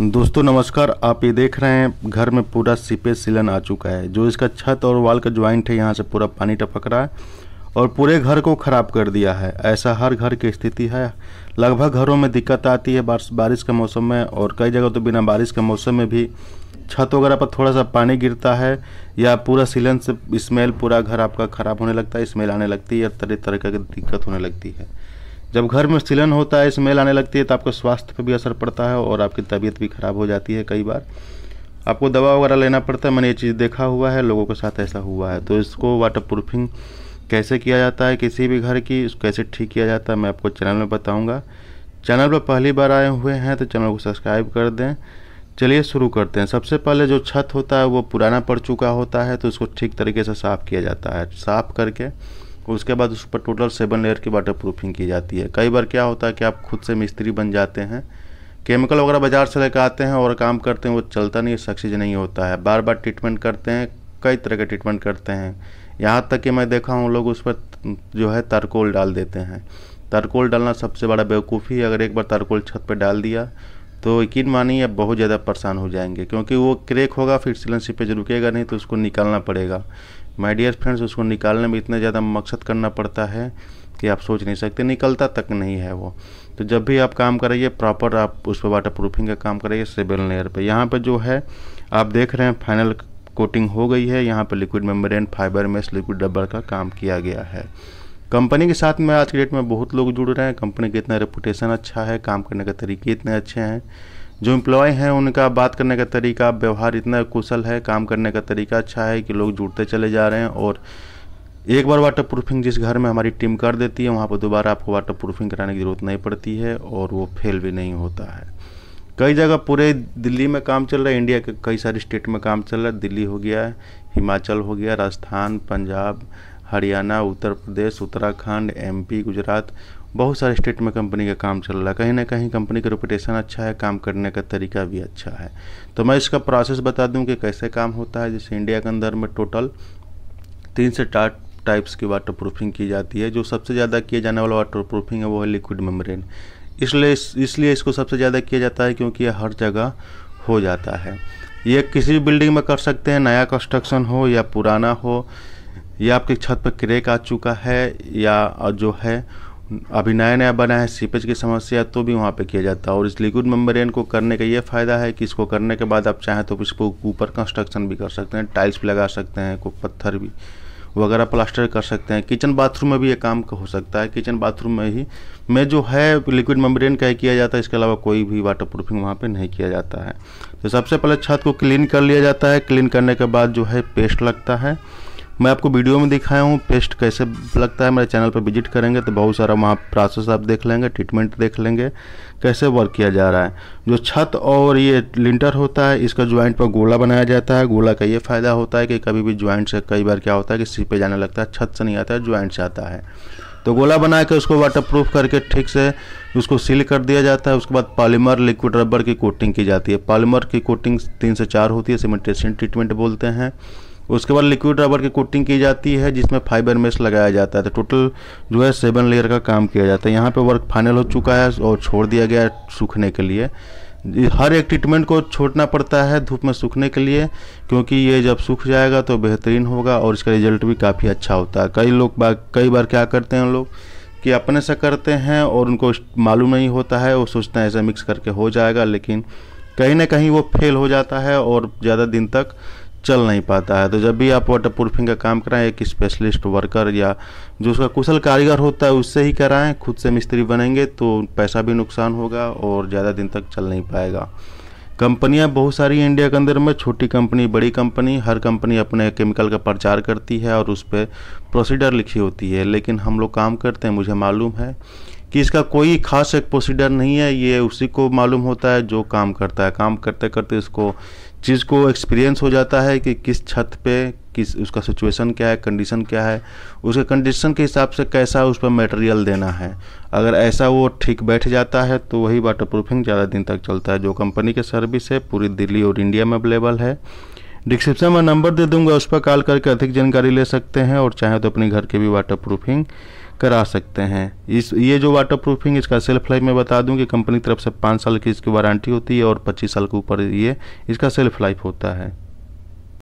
दोस्तों नमस्कार आप ये देख रहे हैं घर में पूरा सीपेज सीलन आ चुका है जो इसका छत और वाल का ज्वाइंट है यहाँ से पूरा पानी टपक रहा है और पूरे घर को ख़राब कर दिया है ऐसा हर घर की स्थिति है लगभग घरों में दिक्कत आती है बारिश के मौसम में और कई जगह तो बिना बारिश के मौसम में भी छत वगैरह पर थोड़ा सा पानी गिरता है या पूरा सीलन से स्मेल पूरा घर आपका ख़राब होने लगता है स्मेल आने लगती है या तरह तरह की दिक्कत होने लगती है जब घर में सिलन होता है स्मेल आने लगती है तो आपके स्वास्थ्य पर भी असर पड़ता है और आपकी तबीयत भी खराब हो जाती है कई बार आपको दवा वगैरह लेना पड़ता है मैंने ये चीज़ देखा हुआ है लोगों के साथ ऐसा हुआ है तो इसको वाटर प्रूफिंग कैसे किया जाता है किसी भी घर की इसको कैसे ठीक किया जाता है मैं आपको चैनल में बताऊँगा चैनल पर पहली बार आए हुए हैं तो चैनल को सब्सक्राइब कर दें चलिए शुरू करते हैं सबसे पहले जो छत होता है वो पुराना पड़ चुका होता है तो उसको ठीक तरीके से साफ़ किया जाता है साफ़ करके उसके बाद उस पर टोटल सेवन लेयर की वाटर प्रूफिंग की जाती है कई बार क्या होता है कि आप खुद से मिस्त्री बन जाते हैं केमिकल वगैरह बाज़ार से लेकर आते हैं और काम करते हैं वो चलता नहीं सक्सेज नहीं होता है बार बार ट्रीटमेंट करते हैं कई तरह के ट्रीटमेंट करते हैं यहाँ तक कि मैं देखा हूँ लोग उस पर जो है तारकोल डाल देते हैं तारकोल डालना सबसे बड़ा बेवकूफ़ी है अगर एक बार तारकोल छत पर डाल दिया तो यकीन मानिए आप बहुत ज़्यादा परेशान हो जाएंगे क्योंकि वो क्रेक होगा फिर सिलेंसी पेज रुकेगा नहीं तो उसको निकालना पड़ेगा माय डियर फ्रेंड्स उसको निकालने में इतना ज़्यादा मकसद करना पड़ता है कि आप सोच नहीं सकते निकलता तक नहीं है वो तो जब भी आप काम करिए प्रॉपर आप उस पर वाटर प्रूफिंग का काम करिए सेबल लेयर पर यहाँ पर जो है आप देख रहे हैं फाइनल कोटिंग हो गई है यहाँ पर liquid membrane fibre mesh liquid rubber का काम किया गया है कंपनी के साथ में आज के डेट में बहुत लोग जुड़ रहे हैं कंपनी का इतना रेपुटेशन अच्छा है काम करने का तरीके इतने अच्छे हैं जो एम्प्लॉय हैं उनका बात करने का तरीका व्यवहार इतना कुशल है काम करने का तरीका अच्छा है कि लोग जुड़ते चले जा रहे हैं और एक बार वाटर प्रूफिंग जिस घर में हमारी टीम कर देती है वहाँ पर दोबारा आपको वाटर प्रूफिंग कराने की ज़रूरत नहीं पड़ती है और वो फेल भी नहीं होता है कई जगह पूरे दिल्ली में काम चल रहा है इंडिया के कई सारे स्टेट में काम चल रहा है दिल्ली हो गया हिमाचल हो गया राजस्थान पंजाब हरियाणा उत्तर प्रदेश उत्तराखंड एमपी गुजरात बहुत सारे स्टेट में कंपनी का काम चल रहा है कहीं ना कहीं कंपनी का रिपोटेशन अच्छा है काम करने का तरीका भी अच्छा है तो मैं इसका प्रोसेस बता दूं कि कैसे काम होता है जैसे इंडिया के अंदर में टोटल तीन से चार टाइप्स की वाटर प्रूफिंग की जाती है जो सबसे ज़्यादा किया जाने वाला वाटर प्रूफिंग है वो है लिक्विड मेम्ब्रेन इसलिए इसलिए इसको सबसे ज़्यादा किया जाता है क्योंकि यह हर जगह हो जाता है ये किसी भी बिल्डिंग में कर सकते हैं नया कंस्ट्रक्शन हो या पुराना हो ये आपकी छत पर क्रेक आ चुका है या जो है अभी नया नया बना है सीपेज की समस्या तो भी वहाँ पे किया जाता है और इस लिक्विड मेम्ब्रेन को करने का ये फ़ायदा है कि इसको करने के बाद आप चाहें तो इसको ऊपर कंस्ट्रक्शन भी कर सकते हैं टाइल्स भी लगा सकते हैं कोई पत्थर भी वगैरह प्लास्टर कर सकते हैं किचन बाथरूम में भी ये काम हो सकता है किचन बाथरूम में ही में जो है लिक्विड मेम्ब्रेन का ही किया जाता है इसके अलावा कोई भी वाटर प्रूफिंग वहाँ पर नहीं किया जाता है तो सबसे पहले छत को क्लीन कर लिया जाता है क्लीन करने के बाद जो है पेस्ट लगता है मैं आपको वीडियो में दिखाया हूँ पेस्ट कैसे लगता है मेरे चैनल पर विजिट करेंगे तो बहुत सारा वहाँ प्रोसेस आप देख लेंगे ट्रीटमेंट देख लेंगे कैसे वर्क किया जा रहा है जो छत और ये लिंटर होता है इसका ज्वाइंट पर गोला बनाया जाता है गोला का ये फ़ायदा होता है कि कभी भी ज्वाइंट से कई बार क्या होता है कि सी पे जाने लगता है छत से नहीं आता है ज्वाइंट से आता है तो गोला बना के उसको वाटर प्रूफ करके ठीक से उसको सील कर दिया जाता है उसके बाद पॉलीमर लिक्विड रबर की कोटिंग की जाती है पॉलीमर की कोटिंग तीन से चार होती है सीमेंटेशन ट्रीटमेंट बोलते हैं उसके बाद लिक्विड रबर की कोटिंग की जाती है जिसमें फाइबर मेस लगाया जाता है तो टोटल जो है सेवन लेयर का काम किया जाता है यहाँ पे वर्क फाइनल हो चुका है और छोड़ दिया गया है सूखने के लिए हर एक ट्रीटमेंट को छोड़ना पड़ता है धूप में सूखने के लिए क्योंकि ये जब सूख जाएगा तो बेहतरीन होगा और इसका रिजल्ट भी काफ़ी अच्छा होता है कई लोग कई बार क्या करते हैं लोग कि अपने से करते हैं और उनको मालूम नहीं होता है वो सोचते हैं ऐसे मिक्स करके हो जाएगा लेकिन कहीं ना कहीं वो फेल हो जाता है और ज़्यादा दिन तक चल नहीं पाता है तो जब भी आप वाटर प्रूफिंग का काम कराएं एक स्पेशलिस्ट वर्कर या जो उसका कुशल कारीगर होता है उससे ही कराएं खुद से मिस्त्री बनेंगे तो पैसा भी नुकसान होगा और ज़्यादा दिन तक चल नहीं पाएगा कंपनियां बहुत सारी इंडिया के अंदर में छोटी कंपनी बड़ी कंपनी हर कंपनी अपने केमिकल का प्रचार करती है और उस पर प्रोसीडर लिखी होती है लेकिन हम लोग काम करते हैं मुझे मालूम है कि इसका कोई खास एक प्रोसीडर नहीं है ये उसी को मालूम होता है जो काम करता है काम करते करते इसको चीज़ को एक्सपीरियंस हो जाता है कि किस छत पे किस उसका सिचुएशन क्या है कंडीशन क्या है उसके कंडीशन के हिसाब से कैसा उस पर मटेरियल देना है अगर ऐसा वो ठीक बैठ जाता है तो वही वाटर प्रूफिंग ज़्यादा दिन तक चलता है जो कंपनी की सर्विस है पूरी दिल्ली और इंडिया में अवेलेबल है डिस्क्रिप्शन में नंबर दे दूंगा उस पर कॉल करके अधिक जानकारी ले सकते हैं और चाहें तो अपने घर के भी वाटर प्रूफिंग करा सकते हैं इस ये जो वाटर प्रूफिंग इसका सेल्फ लाइफ में बता दूं कि कंपनी की तरफ से पाँच साल की इसकी वारंटी होती है और पच्चीस साल के ऊपर ये इसका सेल्फ लाइफ होता है